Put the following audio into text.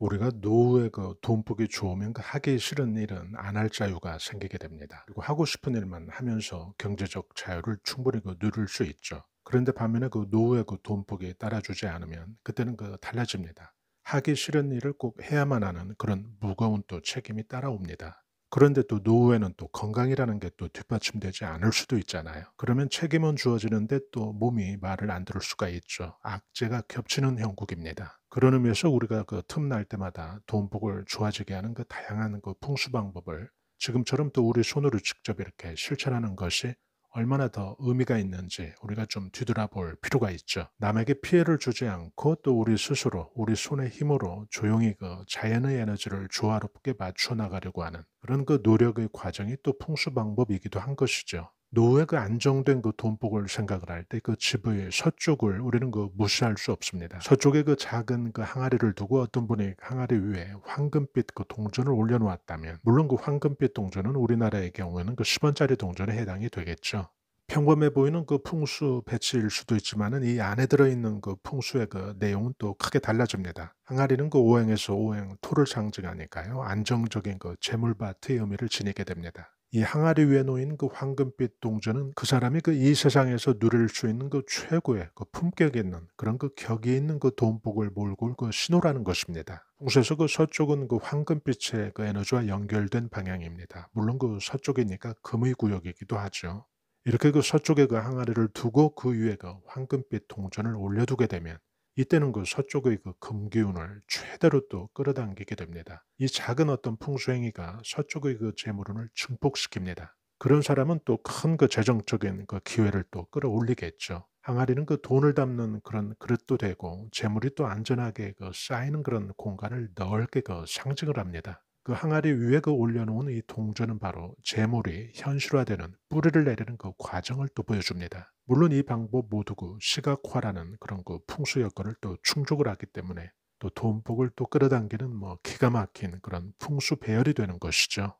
우리가 노후에 그 돈복이 좋으면 그 하기 싫은 일은 안 할 자유가 생기게 됩니다. 그리고 하고 싶은 일만 하면서 경제적 자유를 충분히 그 누릴 수 있죠. 그런데 반면에 그 노후에 그 돈복이 따라주지 않으면 그때는 그 달라집니다. 하기 싫은 일을 꼭 해야만 하는 그런 무거운 또 책임이 따라옵니다. 그런데 또 노후에는 또 건강이라는 게 또 뒷받침되지 않을 수도 있잖아요. 그러면 책임은 주어지는데 또 몸이 말을 안 들을 수가 있죠. 악재가 겹치는 형국입니다. 그런 의미에서 우리가 그틈날 때마다 돈복을 좋아지게 하는 그 다양한 그 풍수 방법을 지금처럼 또 우리 손으로 직접 이렇게 실천하는 것이 얼마나 더 의미가 있는지 우리가 좀 뒤돌아볼 필요가 있죠. 남에게 피해를 주지 않고 또 우리 스스로 우리 손의 힘으로 조용히 그 자연의 에너지를 조화롭게 맞춰 나가려고 하는 그런 그 노력의 과정이 또 풍수 방법이기도 한 것이죠. 노후의 그 안정된 그 돈복을 생각을 할 때 그집의 서쪽을 우리는 그 무시할 수 없습니다. 서쪽에 그 작은 그 항아리를 두고 어떤 분이 항아리 위에 황금빛 그 동전을 올려놓았다면 물론 그 황금빛 동전은 우리나라의 경우에는 그 10원짜리 동전에 해당이 되겠죠. 평범해 보이는 그 풍수 배치일 수도 있지만은 이 안에 들어있는 그 풍수의 그 내용은 또 크게 달라집니다. 항아리는 그 오행에서 오행 토를 상징하니까요. 안정적인 그 재물밭의 의미를 지니게 됩니다. 이 항아리 위에 놓인 그 황금빛 동전은 그 사람이 그 이 세상에서 누릴 수 있는 그 최고의 그 품격 있는 그런 그 격이 있는 그 돈복을 몰고 올 그 신호라는 것입니다. 동서에서 그 서쪽은 그 황금빛의 그 에너지와 연결된 방향입니다. 물론 그 서쪽이니까 금의 구역이기도 하죠. 이렇게 그 서쪽에 그 항아리를 두고 그 위에 그 황금빛 동전을 올려두게 되면 이때는 그 서쪽의 그 금기운을 최대로 또 끌어당기게 됩니다. 이 작은 어떤 풍수행위가 서쪽의 그 재물운을 증폭시킵니다. 그런 사람은 또 큰 그 재정적인 그 기회를 또 끌어올리겠죠. 항아리는 그 돈을 담는 그런 그릇도 되고 재물이 또 안전하게 그 쌓이는 그런 공간을 넓게 그 상징을 합니다. 그 항아리 위에 그 올려놓은 이 동전은 바로 재물이 현실화되는 뿌리를 내리는 그 과정을 또 보여줍니다. 물론 이 방법 모두고 시각화라는 그런 그 풍수 여건을 또 충족을 하기 때문에 또 돈복을 또 끌어당기는 뭐 기가 막힌 그런 풍수 배열이 되는 것이죠.